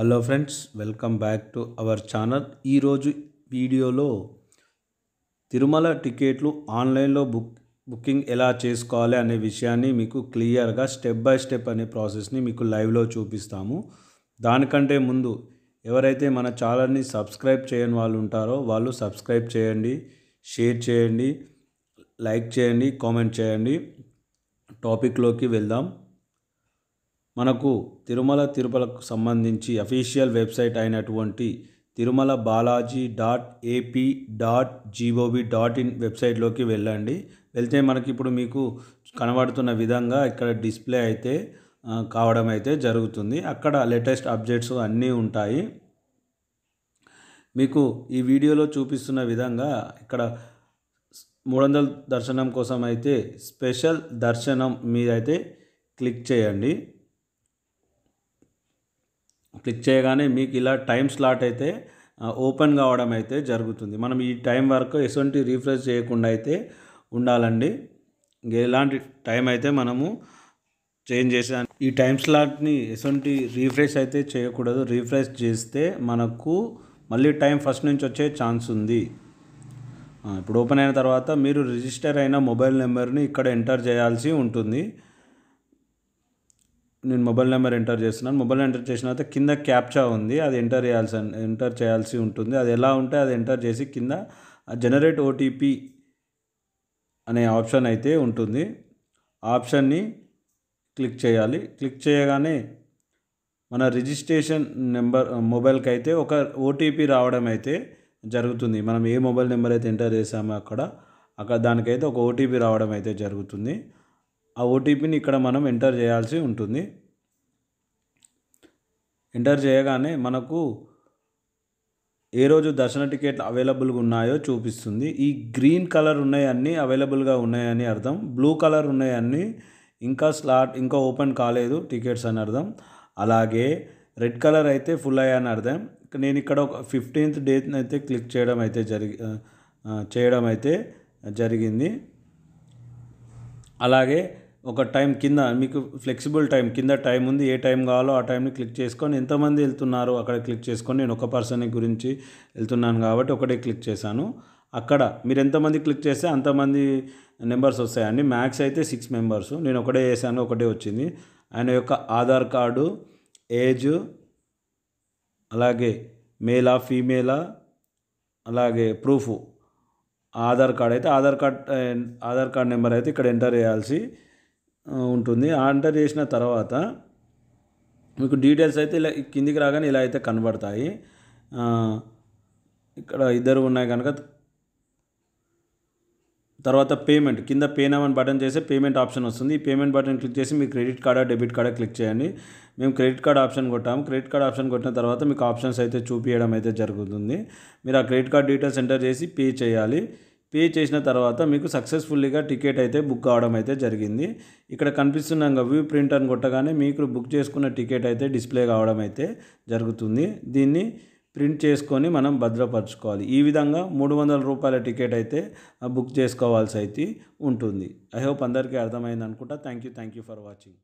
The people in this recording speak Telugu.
hello friends welcome back to our channel ఈరోజు వీడియోలో తిరుమల టికెట్లు ఆన్లైన్లో బుక్ బుకింగ్ ఎలా చేసుకోవాలి అనే విషయాన్ని మీకు క్లియర్గా స్టెప్ బై స్టెప్ అనే ప్రాసెస్ని మీకు లైవ్లో చూపిస్తాము దానికంటే ముందు ఎవరైతే మన ఛానల్ని సబ్స్క్రైబ్ చేయని వాళ్ళు ఉంటారో వాళ్ళు సబ్స్క్రైబ్ చేయండి షేర్ చేయండి లైక్ చేయండి కామెంట్ చేయండి టాపిక్లోకి వెళ్దాం మనకు తిరుమల తిరుపలకు సంబంధించి అఫీషియల్ వెబ్సైట్ అయినటువంటి Tirumala Balaji dot AP dot gov dot in వెబ్సైట్లోకి వెళ్ళండి వెళ్తే మనకి ఇప్పుడు మీకు కనబడుతున్న విధంగా ఇక్కడ డిస్ప్లే అయితే కావడం అయితే జరుగుతుంది అక్కడ లేటెస్ట్ అప్డేట్స్ అన్నీ ఉంటాయి మీకు ఈ వీడియోలో చూపిస్తున్న విధంగా ఇక్కడ మూడు వందల దర్శనం కోసం అయితే స్పెషల్ దర్శనం మీద అయితే క్లిక్ చేయండి క్లిక్ చేయగానే మీకు ఇలా టైం స్లాట్ అయితే ఓపెన్ కావడం అయితే జరుగుతుంది మనం ఈ టైం వరకు ఎటువంటి రీఫ్రెష్ చేయకుండా అయితే ఉండాలండి ఎలాంటి టైం అయితే మనము చేంజ్ చేసాను ఈ టైం స్లాట్ని ఎటువంటి రీఫ్రెష్ అయితే చేయకూడదు రీఫ్రెష్ చేస్తే మనకు మళ్ళీ టైం ఫస్ట్ నుంచి వచ్చే ఛాన్స్ ఉంది ఇప్పుడు ఓపెన్ అయిన తర్వాత మీరు రిజిస్టర్ అయిన మొబైల్ నెంబర్ని ఇక్కడ ఎంటర్ చేయాల్సి ఉంటుంది నేను మొబైల్ నెంబర్ ఎంటర్ చేస్తున్నాను మొబైల్ ఎంటర్ చేసిన తర్వాత కింద క్యాప్చా ఉంది అది ఎంటర్ చేయాల్సి ఎంటర్ చేయాల్సి ఉంటుంది అది ఎలా ఉంటే అది ఎంటర్ చేసి కింద జనరేట్ ఓటీపీ అనే ఆప్షన్ అయితే ఉంటుంది ఆప్షన్ని క్లిక్ చేయాలి క్లిక్ చేయగానే మన రిజిస్ట్రేషన్ నెంబర్ మొబైల్కి అయితే ఒక ఓటీపీ రావడం అయితే జరుగుతుంది మనం ఏ మొబైల్ నెంబర్ అయితే ఎంటర్ చేసామో అక్కడ అక్కడ దానికైతే ఒక ఓటీపీ రావడం అయితే జరుగుతుంది ఆ ఓటీపీని ఇక్కడ మనం ఎంటర్ చేయాల్సి ఉంటుంది ఎంటర్ చేయగానే మనకు ఏ రోజు దర్శన టికెట్లు అవైలబుల్గా ఉన్నాయో చూపిస్తుంది ఈ గ్రీన్ కలర్ ఉన్నాయన్నీ అవైలబుల్గా ఉన్నాయని అర్థం బ్లూ కలర్ ఉన్నాయన్నీ ఇంకా స్లాట్ ఇంకా ఓపెన్ కాలేదు టికెట్స్ అని అర్థం అలాగే రెడ్ కలర్ అయితే ఫుల్ అయ్యాయని అర్థం నేను ఇక్కడ ఒక ఫిఫ్టీన్త్ డేట్ని అయితే క్లిక్ చేయడం అయితే జరిగి చేయడం అయితే జరిగింది అలాగే ఒక టైం కింద మీకు ఫ్లెక్సిబుల్ టైం కింద టైం ఉంది ఏ టైం కావాలో ఆ టైంని క్లిక్ చేసుకొని ఎంతమంది వెళ్తున్నారు అక్కడ క్లిక్ చేసుకొని నేను ఒక పర్సన్ గురించి వెళ్తున్నాను కాబట్టి ఒకటే క్లిక్ చేశాను అక్కడ మీరు ఎంతమంది క్లిక్ చేస్తే అంతమంది నెంబర్స్ వస్తాయండి మ్యాక్స్ అయితే సిక్స్ మెంబర్స్ నేను ఒకటే వేసాను ఒకటే వచ్చింది ఆయన యొక్క ఆధార్ కార్డు ఏజ్ అలాగే మేలా ఫీమేలా అలాగే ప్రూఫ్ ఆధార్ కార్డ్ అయితే Aadhaar card Aadhaar card number అయితే ఇక్కడ ఎంటర్ చేయాల్సి ఉంటుంది ఆర్డర్ చేసిన తర్వాత మీకు డీటెయిల్స్ అయితే ఇలా కిందికి రాగానే ఇలా అయితే కనబడతాయి ఇక్కడ ఇద్దరు ఉన్నాయి కనుక తర్వాత పేమెంట్ కింద పే అని బటన్ చేస్తే పేమెంట్ ఆప్షన్ వస్తుంది ఈ పేమెంట్ బటన్ క్లిక్ చేసి మీ క్రెడిట్ కార్డా డెబిట్ కార్డా క్లిక్ చేయండి మేము క్రెడిట్ కార్డ్ ఆప్షన్ కొట్టాము క్రెడిట్ కార్డ్ ఆప్షన్ కొట్టిన తర్వాత మీకు ఆప్షన్స్ అయితే చూపించడం అయితే జరుగుతుంది మీరు ఆ క్రెడిట్ కార్డ్ డీటెయిల్స్ ఎంటర్ చేసి పే చేయాలి పే చేసిన తర్వాత మీకు సక్సెస్ఫుల్లీగా టికెట్ అయితే బుక్ కావడం అయితే జరిగింది ఇక్కడ కనిపిస్తున్న వ్యూ ప్రింట్ అని కొట్టగానే మీకు బుక్ చేసుకున్న టికెట్ అయితే డిస్ప్లే కావడం అయితే జరుగుతుంది దీన్ని ప్రింట్ చేసుకొని మనం భద్రపరచుకోవాలి ఈ విధంగా మూడు వందల రూపాయల టికెట్ అయితే బుక్ చేసుకోవాల్సి అయితే ఉంటుంది ఐ హోప్ అందరికీ అర్థమైంది అనుకుంటా thank you thank you for watching